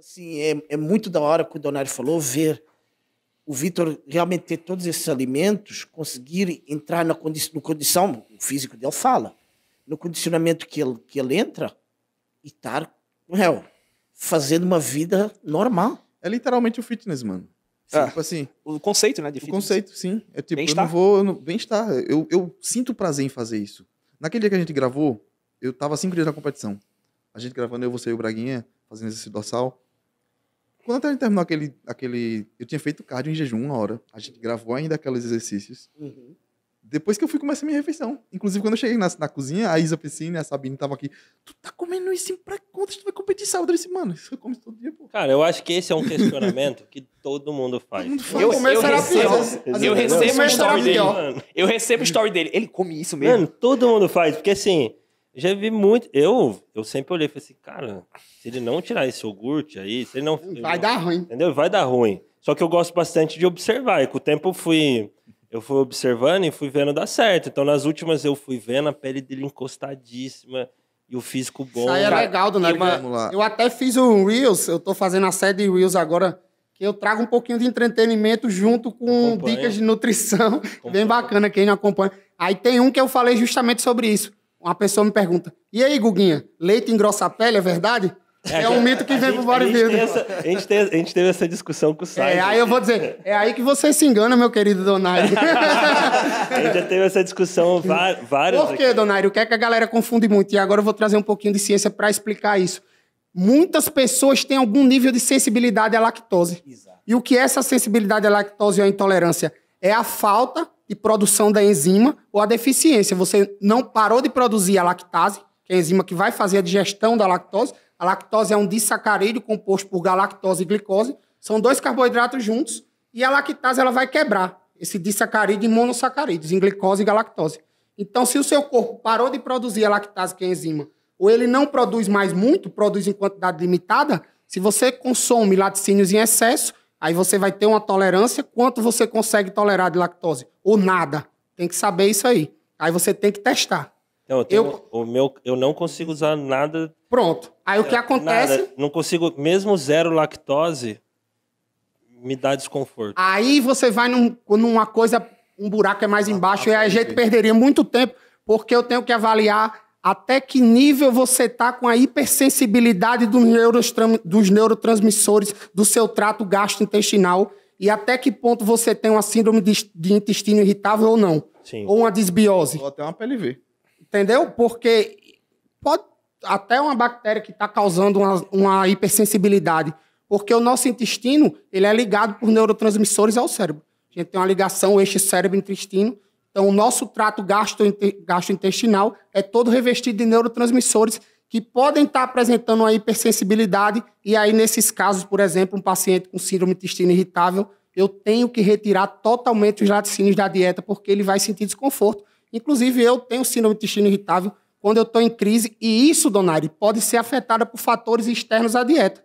assim, é, é muito da hora que o Donário falou, ver o Vitor realmente ter todos esses alimentos, conseguir entrar na condi no condição, o físico dele fala, no condicionamento que ele, que ele entra e estar, meu, fazendo uma vida normal. É literalmente o fitness, mano. Ah, tipo assim. O conceito, né? De fitness. o conceito, sim. É tipo, eu não vou. Bem-estar. Eu, eu sinto prazer em fazer isso. Naquele dia que a gente gravou, eu tava cinco dias na competição. A gente gravando, eu, você e o Braguinha, fazendo exercício dorsal. Quando a gente terminou aquele, aquele. Eu tinha feito cardio em jejum uma hora. A gente gravou ainda aqueles exercícios. Uhum. Depois que eu fui começar a minha refeição. Inclusive, quando eu cheguei na, na cozinha, a Isa Piscina e a Sabine estavam aqui. Tu tá comendo isso em pra conta? Tu vai competir saudável? Eu disse, mano, isso eu como todo dia, pô. Cara, eu acho que esse é um questionamento que todo mundo faz. Todo mundo faz. Eu, eu, recebo, eu, eu recebo, a história story dele. Mano. Eu recebo a story dele. Ele come isso mesmo? Mano, todo mundo faz. Porque assim, já vi muito. Eu, eu sempre olhei e falei assim, cara, se ele não tirar esse iogurte aí, se ele não. Hum, vai dar ruim. Entendeu? Vai dar ruim. Só que eu gosto bastante de observar. E com o tempo eu fui. Eu fui observando e fui vendo dar certo. Então, nas últimas, eu fui vendo a pele dele encostadíssima e o físico bom. Isso aí é legal, dona uma... Eu até fiz um Reels, eu tô fazendo a série de Reels agora, que eu trago um pouquinho de entretenimento junto com dicas de nutrição. Acompanho. Bem bacana, quem não acompanha. Aí tem um que eu falei justamente sobre isso. Uma pessoa me pergunta: e aí, Guguinha, leite engrossa a pele, é verdade? É, é um mito que vem pro bodybuilding. A, gente teve, a gente teve essa discussão com o Sainz. É, aí eu vou dizer, é aí que você se engana, meu querido Donário. a gente já teve essa discussão várias Por que, Donário? O que é que a galera confunde muito? E agora eu vou trazer um pouquinho de ciência para explicar isso. Muitas pessoas têm algum nível de sensibilidade à lactose. Exato. E o que é essa sensibilidade à lactose ou à intolerância? É a falta de produção da enzima ou a deficiência. Você não parou de produzir a lactase, que é a enzima que vai fazer a digestão da lactose. A lactose é um disacarídeo composto por galactose e glicose. São dois carboidratos juntos e a lactase ela vai quebrar esse disacarídeo em monossacarídeos, em glicose e galactose. Então, se o seu corpo parou de produzir a lactase, que é a enzima, ou ele não produz mais muito, produz em quantidade limitada, se você consome laticínios em excesso, Aí você vai ter uma tolerância, quanto você consegue tolerar de lactose? Ou nada. Tem que saber isso aí. Aí você tem que testar. Não, eu, tenho, eu, o meu, eu não consigo usar nada. Pronto. Aí o que é, acontece? Nada, não consigo, mesmo zero lactose, me dá desconforto. Aí você vai num, numa coisa, um buraco é mais ah, embaixo, ah, e a gente perderia muito tempo, porque eu tenho que avaliar até que nível você está com a hipersensibilidade dos, dos neurotransmissores do seu trato gastrointestinal e até que ponto você tem uma síndrome de, de intestino irritável ou não. Sim. Ou uma desbiose. Ou até uma PLV. Entendeu? Porque pode até uma bactéria que está causando uma, uma, hipersensibilidade. Porque o nosso intestino ele é ligado por neurotransmissores ao cérebro. A gente tem uma ligação eixo cérebro-intestino então, o nosso trato gastrointestinal é todo revestido de neurotransmissores que podem estar apresentando uma hipersensibilidade. E aí, nesses casos, por exemplo, um paciente com síndrome de intestino irritável, eu tenho que retirar totalmente os laticínios da dieta, porque ele vai sentir desconforto. Inclusive, eu tenho síndrome de intestino irritável quando eu estou em crise, e isso, Donari, pode ser afetada por fatores externos à dieta.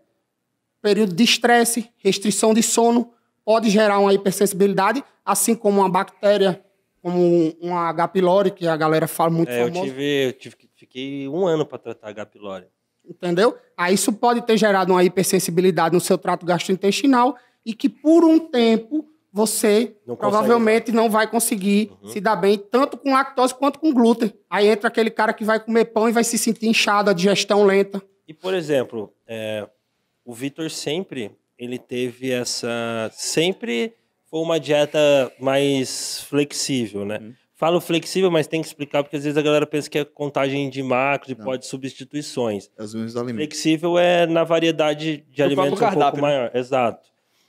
Período de estresse, restrição de sono, pode gerar uma hipersensibilidade, assim como uma bactéria como uma H. pylori, que a galera fala muito é, famosa. Eu tive, eu tive, fiquei um ano para tratar H. pylori. Entendeu? Aí isso pode ter gerado uma hipersensibilidade no seu trato gastrointestinal e que por um tempo você não provavelmente consegue. não vai conseguir uhum. se dar bem, tanto com lactose quanto com glúten. Aí entra aquele cara que vai comer pão e vai se sentir inchado, a digestão lenta. E, por exemplo, é, o Vitor sempre, ele teve essa... Sempre for uma dieta mais flexível, né? Uhum. Falo flexível, mas tem que explicar, porque às vezes a galera pensa que é contagem de macros e pode substituições. As é os alimentos. Flexível é na variedade de alimentos um pouco né? maior. Exato.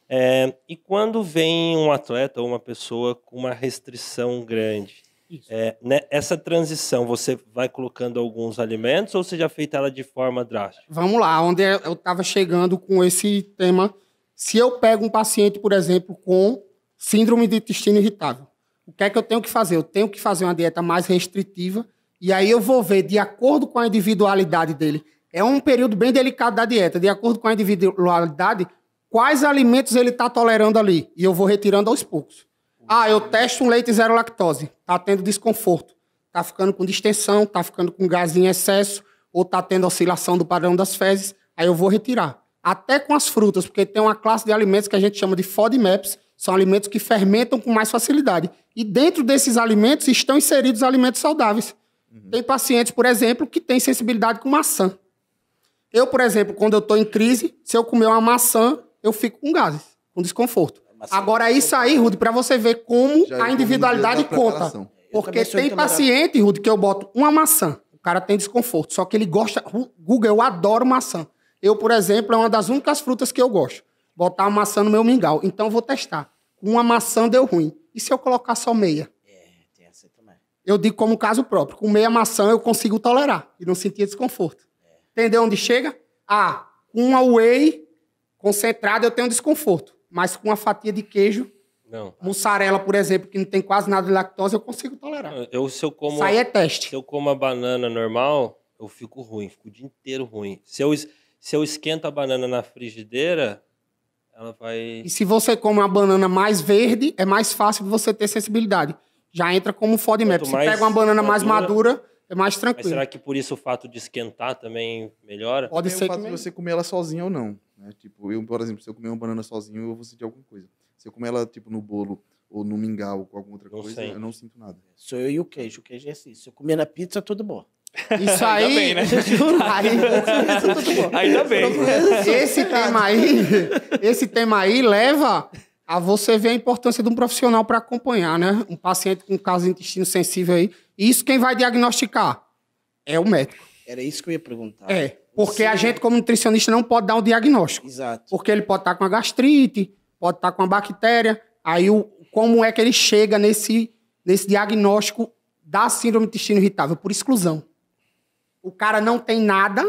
É, e quando vem um atleta ou uma pessoa com uma restrição grande, é, né, essa transição, você vai colocando alguns alimentos ou você já fez ela de forma drástica? Vamos lá, onde eu estava chegando com esse tema. Se eu pego um paciente, por exemplo, com síndrome de intestino irritável. O que é que eu tenho que fazer? Eu tenho que fazer uma dieta mais restritiva e aí eu vou ver, de acordo com a individualidade dele, é um período bem delicado da dieta, de acordo com a individualidade, quais alimentos ele está tolerando ali. E eu vou retirando aos poucos. Ah, eu testo um leite zero lactose, está tendo desconforto, está ficando com distensão, está ficando com gás em excesso, ou está tendo oscilação do padrão das fezes, aí eu vou retirar. Até com as frutas, porque tem uma classe de alimentos que a gente chama de FODMAPs, são alimentos que fermentam com mais facilidade. E dentro desses alimentos estão inseridos alimentos saudáveis. Uhum. Tem pacientes, por exemplo, que têm sensibilidade com maçã. Eu, por exemplo, quando eu estou em crise, se eu comer uma maçã, eu fico com gases, com desconforto. Agora, é isso aí, Rudy, para você ver como Já a individualidade conta. Porque tem paciente, Rudy, que eu boto uma maçã, o cara tem desconforto, só que ele gosta. Google, eu adoro maçã. Eu, por exemplo, é uma das únicas frutas que eu gosto botar uma maçã no meu mingau. Então eu vou testar. Uma maçã deu ruim. E se eu colocar só meia? É, tem essa também. Eu digo como caso próprio. Com meia maçã eu consigo tolerar e não sentir desconforto. É. Entendeu onde chega? Ah, com uma whey concentrada eu tenho desconforto. Mas com uma fatia de queijo não. Mussarela, por exemplo, que não tem quase nada de lactose, eu consigo tolerar. Eu, se eu como, Isso aí é teste. Se eu como a banana normal, eu fico ruim, fico o dia inteiro ruim. Se eu, se eu esquento a banana na frigideira, ela vai. E se você come uma banana mais verde, é mais fácil de você ter sensibilidade. Já entra como FODMAP. Se pega uma banana madura, mais madura, é mais tranquilo. Mas será que por isso o fato de esquentar também melhora? Pode ser. O fato que... de você comer ela sozinha ou não. Né? Tipo, eu, por exemplo, se eu comer uma banana sozinho, eu vou sentir alguma coisa. Se eu comer ela, tipo, no bolo ou no mingau ou com alguma outra não coisa, eu não sinto nada. Sou eu e o queijo. O queijo é assim. Se eu comer na pizza, tudo bom. Isso aí. Né? Ainda bem, né? aí, Ainda bem. Esse tema aí, esse tema aí leva a você ver a importância de um profissional para acompanhar, né? Um paciente com caso de intestino sensível aí. E isso quem vai diagnosticar é o médico. Era isso que eu ia perguntar. É, porque Sim. a gente, como nutricionista, não pode dar um diagnóstico. Exato. Porque ele pode estar tá com a gastrite, pode estar tá com a bactéria. Aí, o, como é que ele chega nesse, nesse diagnóstico da síndrome do intestino irritável? Por exclusão. O cara não tem nada,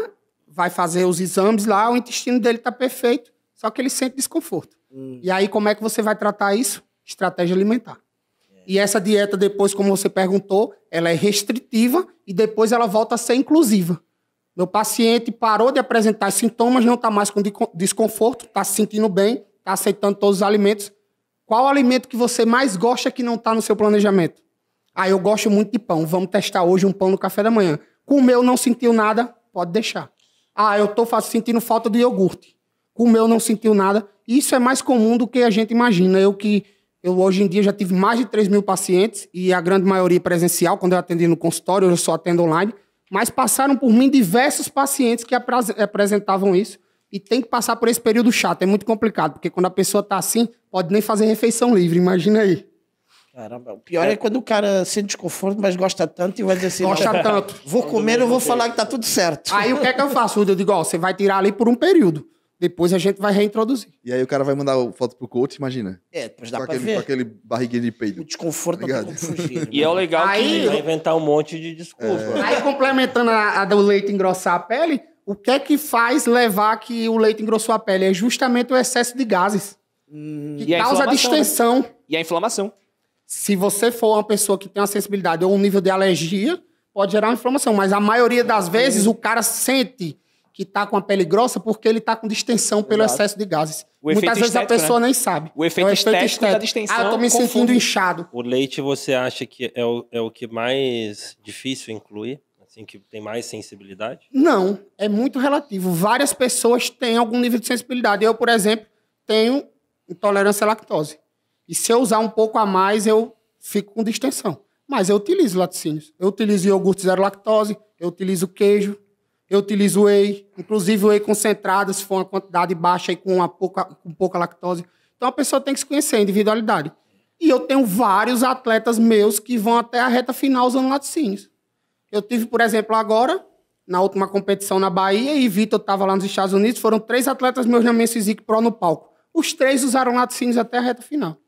vai fazer os exames lá, o intestino dele está perfeito, só que ele sente desconforto. Hum. E aí, como é que você vai tratar isso? Estratégia alimentar. É. E essa dieta, depois, como você perguntou, ela é restritiva e depois ela volta a ser inclusiva. Meu paciente parou de apresentar sintomas, não está mais com desconforto, está se sentindo bem, está aceitando todos os alimentos. Qual alimento que você mais gosta que não está no seu planejamento? Ah, eu gosto muito de pão. Vamos testar hoje um pão no café da manhã. Comeu, não sentiu nada, pode deixar. Ah, eu estou sentindo falta de iogurte. Comeu, não sentiu nada. Isso é mais comum do que a gente imagina. Eu que eu hoje em dia já tive mais de 3 mil pacientes e a grande maioria presencial, quando eu atendi no consultório, eu só atendo online. Mas passaram por mim diversos pacientes que apresentavam isso e tem que passar por esse período chato. É muito complicado, porque quando a pessoa está assim, pode nem fazer refeição livre, imagina aí. Caramba, o pior é. é quando o cara sente desconforto, mas gosta tanto e vai dizer assim: Gosta não, tanto. Vou comer, eu vou falar que tá tudo certo. Aí o que é que eu faço? Eu digo: Ó, você vai tirar ali por um período. Depois a gente vai reintroduzir. E aí o cara vai mandar foto pro coach, imagina. É, depois dá com pra aquele, ver. Com aquele barriguinha de peido. O desconforto tá fugir. Né? e é o legal aí, que vai inventar um monte de desculpa. É. Aí complementando a, a, do leite engrossar a pele, o que é que faz levar que o leite engrossou a pele? É justamente o excesso de gases. Hum. Que e causa né? distensão. E a inflamação. Se você for uma pessoa que tem uma sensibilidade ou um nível de alergia, pode gerar uma inflamação. Mas a maioria das vezes o cara sente que está com a pele grossa porque ele está com distensão pelo Exato. excesso de gases. O Muitas vezes estético, a né? pessoa né? nem sabe. O efeito, é o efeito estético, estético, da distensão. Ah, eu tô me confunde. sentindo inchado. O leite você acha que é o, é o que mais difícil incluir? Assim, que tem mais sensibilidade? Não, é muito relativo. Várias pessoas têm algum nível de sensibilidade. Eu, por exemplo, tenho intolerância à lactose. E se eu usar um pouco a mais, eu fico com distensão. Mas eu utilizo laticínios. Eu utilizo iogurte zero lactose, eu utilizo queijo, eu utilizo whey, inclusive whey concentrado, se for uma quantidade baixa e com, uma pouca, com pouca lactose. Então a pessoa tem que se conhecer, a individualidade. E eu tenho vários atletas meus que vão até a reta final usando laticínios. Eu tive, por exemplo, agora, na última competição na Bahia, e Vitor estava lá nos Estados Unidos, foram três atletas meus na minha Physique Pro no palco. Os três usaram laticínios até a reta final.